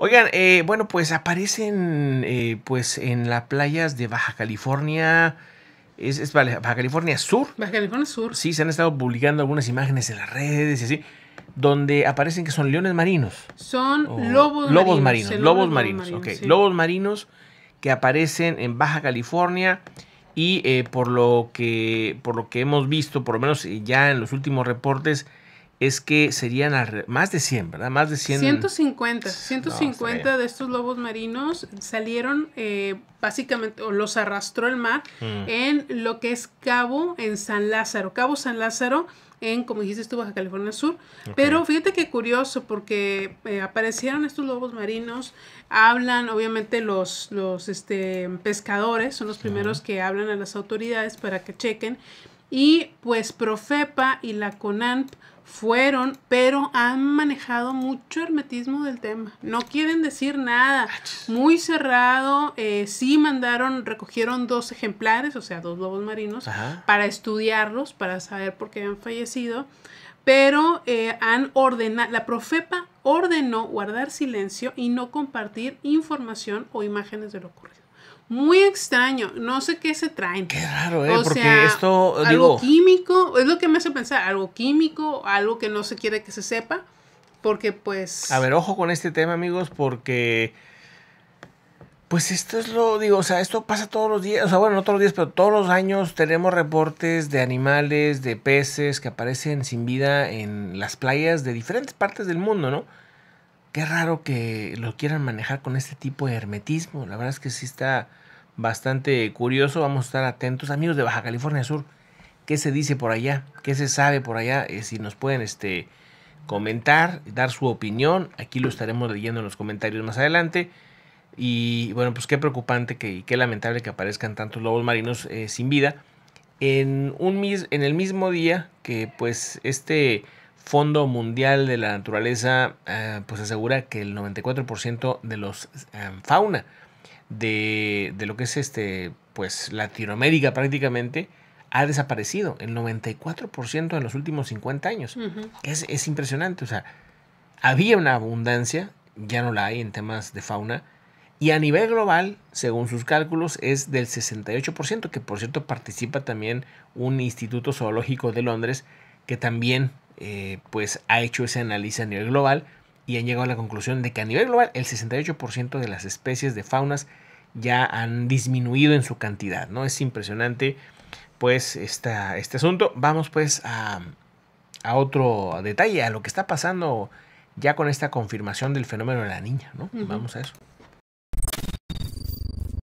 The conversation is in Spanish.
Oigan, eh, bueno, pues aparecen eh, pues en las playas de Baja California. Es, Baja California Sur. Baja California Sur. Sí, se han estado publicando algunas imágenes en las redes y así, donde aparecen que son leones marinos. Son lobos, marinos. lobos, marinos, ok. Lobos marinos que aparecen en Baja California y eh, por, lo que, por lo que hemos visto, por lo menos ya en los últimos reportes, es que serían más de 100, ¿verdad? Más de 100. 150, 150 de estos lobos marinos salieron eh, básicamente, o los arrastró el mar mm. en lo que es Cabo, en San Lázaro. Cabo San Lázaro, en, como dijiste tú, Baja California Sur. Pero fíjate qué curioso, porque eh, aparecieron estos lobos marinos, hablan, obviamente, los, los este, pescadores, son los primeros que hablan a las autoridades para que chequen y pues Profepa y la CONANP fueron, pero han manejado mucho hermetismo del tema. No quieren decir nada. Muy cerrado. Eh, sí mandaron, recogieron dos ejemplares, o sea, dos lobos marinos, para estudiarlos, para saber por qué han fallecido. Pero eh, han ordenado, la Profepa ordenó guardar silencio y no compartir información o imágenes de lo ocurrido muy extraño. No sé qué se traen. Qué raro, ¿eh? O Porque sea, esto. Algo químico, es lo que me hace pensar, algo químico, algo que no se quiere que se sepa. Porque, pues. A ver, ojo con este tema, amigos, porque. Pues esto es lo, digo, o sea, esto pasa todos los días, o sea, bueno, no todos los días, pero todos los años tenemos reportes de animales, de peces que aparecen sin vida en las playas de diferentes partes del mundo, ¿no? qué raro que lo quieran manejar con este tipo de hermetismo. La verdad es que sí está bastante curioso. Vamos a estar atentos, amigos de Baja California Sur. ¿Qué se dice por allá? ¿Qué se sabe por allá? Eh, si nos pueden este, comentar, dar su opinión. Aquí lo estaremos leyendo en los comentarios más adelante. Y bueno, pues qué preocupante que, y qué lamentable que aparezcan tantos lobos marinos eh, sin vida en, un, en el mismo día que pues este Fondo Mundial de la Naturaleza eh, pues asegura que el 94% de los eh, fauna de, lo que es este pues Latinoamérica prácticamente ha desaparecido el 94% en los últimos 50 años. que es, es, impresionante, o sea, había una abundancia, ya no la hay en temas de fauna, y a nivel global, según sus cálculos, es del 68%, que por cierto participa también un instituto zoológico de Londres que también eh, pues ha hecho ese análisis a nivel global y han llegado a la conclusión de que a nivel global el 68% de las especies de faunas ya han disminuido en su cantidad, ¿no? Es impresionante pues está este asunto. Vamos pues a, otro detalle, a lo que está pasando ya con esta confirmación del fenómeno de la niña, ¿no? Vamos a eso.